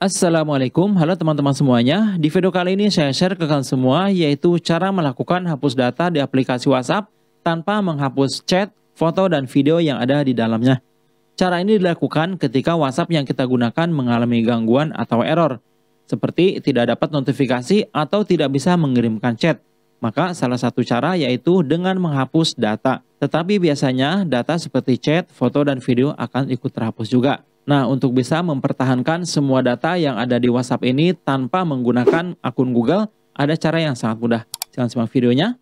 Assalamualaikum, halo teman-teman semuanya. Di video kali ini saya share ke kalian semua yaitu cara melakukan hapus data di aplikasi WhatsApp tanpa menghapus chat, foto, dan video yang ada di dalamnya. Cara ini dilakukan ketika WhatsApp yang kita gunakan mengalami gangguan atau error, seperti tidak dapat notifikasi atau tidak bisa mengirimkan chat. Maka salah satu cara yaitu dengan menghapus data. Tetapi biasanya data seperti chat, foto, dan video akan ikut terhapus juga. Nah, untuk bisa mempertahankan semua data yang ada di WhatsApp ini tanpa menggunakan akun Google, ada cara yang sangat mudah. Jangan simak videonya.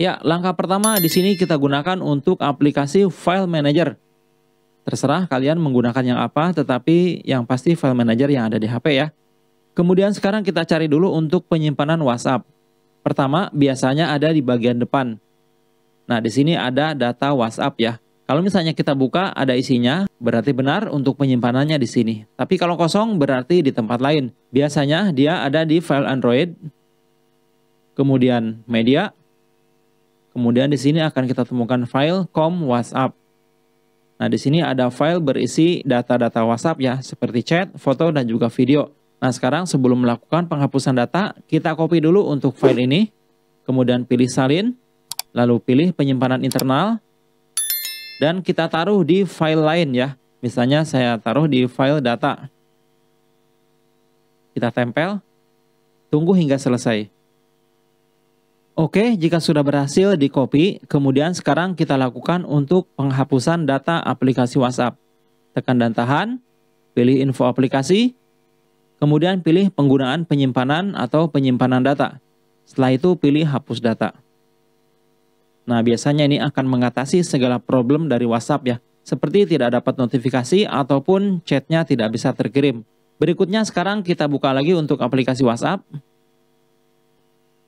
Ya, langkah pertama di sini kita gunakan untuk aplikasi File Manager. Terserah kalian menggunakan yang apa, tetapi yang pasti File Manager yang ada di HP ya. Kemudian sekarang kita cari dulu untuk penyimpanan WhatsApp. Pertama, biasanya ada di bagian depan. Nah, di sini ada data WhatsApp ya. Kalau misalnya kita buka ada isinya, berarti benar untuk penyimpanannya di sini. Tapi kalau kosong berarti di tempat lain. Biasanya dia ada di file Android, kemudian media, kemudian di sini akan kita temukan file com WhatsApp. Nah, di sini ada file berisi data-data WhatsApp ya, seperti chat, foto, dan juga video. Nah, sekarang sebelum melakukan penghapusan data, kita copy dulu untuk file ini, kemudian pilih salin, lalu pilih penyimpanan internal, dan kita taruh di file lain ya. Misalnya saya taruh di file data. Kita tempel, tunggu hingga selesai. Oke, jika sudah berhasil di copy, kemudian sekarang kita lakukan untuk penghapusan data aplikasi WhatsApp. Tekan dan tahan, pilih info aplikasi, kemudian pilih penggunaan penyimpanan atau penyimpanan data. Setelah itu pilih hapus data. Nah, biasanya ini akan mengatasi segala problem dari WhatsApp ya, seperti tidak dapat notifikasi ataupun chatnya tidak bisa terkirim. Berikutnya sekarang kita buka lagi untuk aplikasi WhatsApp.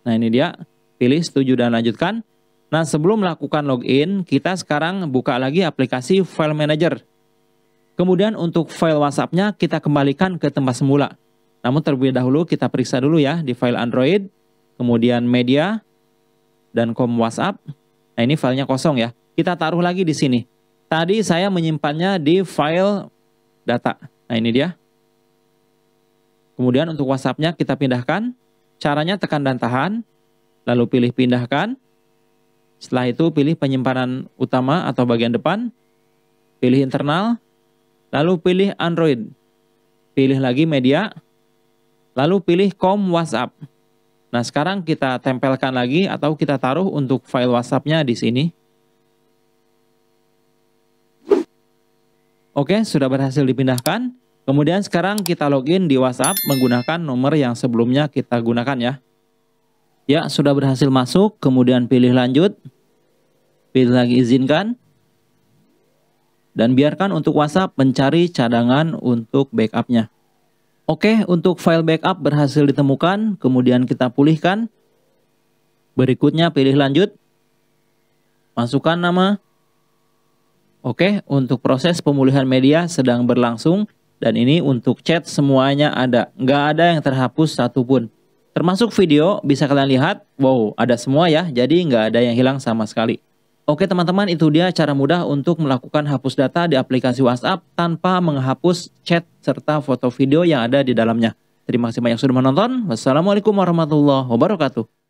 Nah, ini dia. Pilih setuju dan lanjutkan. Nah, sebelum melakukan login, kita sekarang buka lagi aplikasi File Manager. Kemudian untuk file WhatsApp-nya kita kembalikan ke tempat semula. Namun terlebih dahulu kita periksa dulu ya di file Android, kemudian media, dan com WhatsApp. Nah ini filenya kosong ya. Kita taruh lagi di sini. Tadi saya menyimpannya di file data. Nah ini dia. Kemudian untuk WhatsApp-nya kita pindahkan. Caranya tekan dan tahan. Lalu pilih pindahkan. Setelah itu pilih penyimpanan utama atau bagian depan. Pilih internal. Lalu pilih Android. Pilih lagi media. Lalu pilih com WhatsApp. Nah, sekarang kita tempelkan lagi atau kita taruh untuk file WhatsApp-nya di sini. Oke, sudah berhasil dipindahkan. Kemudian sekarang kita login di WhatsApp menggunakan nomor yang sebelumnya kita gunakan ya. Ya, sudah berhasil masuk, kemudian pilih lanjut. Pilih lagi izinkan. Dan biarkan untuk WhatsApp mencari cadangan untuk backupnya. Oke, untuk file backup berhasil ditemukan, kemudian kita pulihkan. Berikutnya pilih lanjut. Masukkan nama. Oke, untuk proses pemulihan media sedang berlangsung dan ini untuk chat semuanya ada. Nggak ada yang terhapus satupun. Termasuk video bisa kalian lihat, wow ada semua ya, jadi nggak ada yang hilang sama sekali. Oke teman-teman itu dia cara mudah untuk melakukan hapus data di aplikasi WhatsApp tanpa menghapus chat serta foto video yang ada di dalamnya. Terima kasih banyak sudah menonton. Wassalamualaikum warahmatullahi wabarakatuh.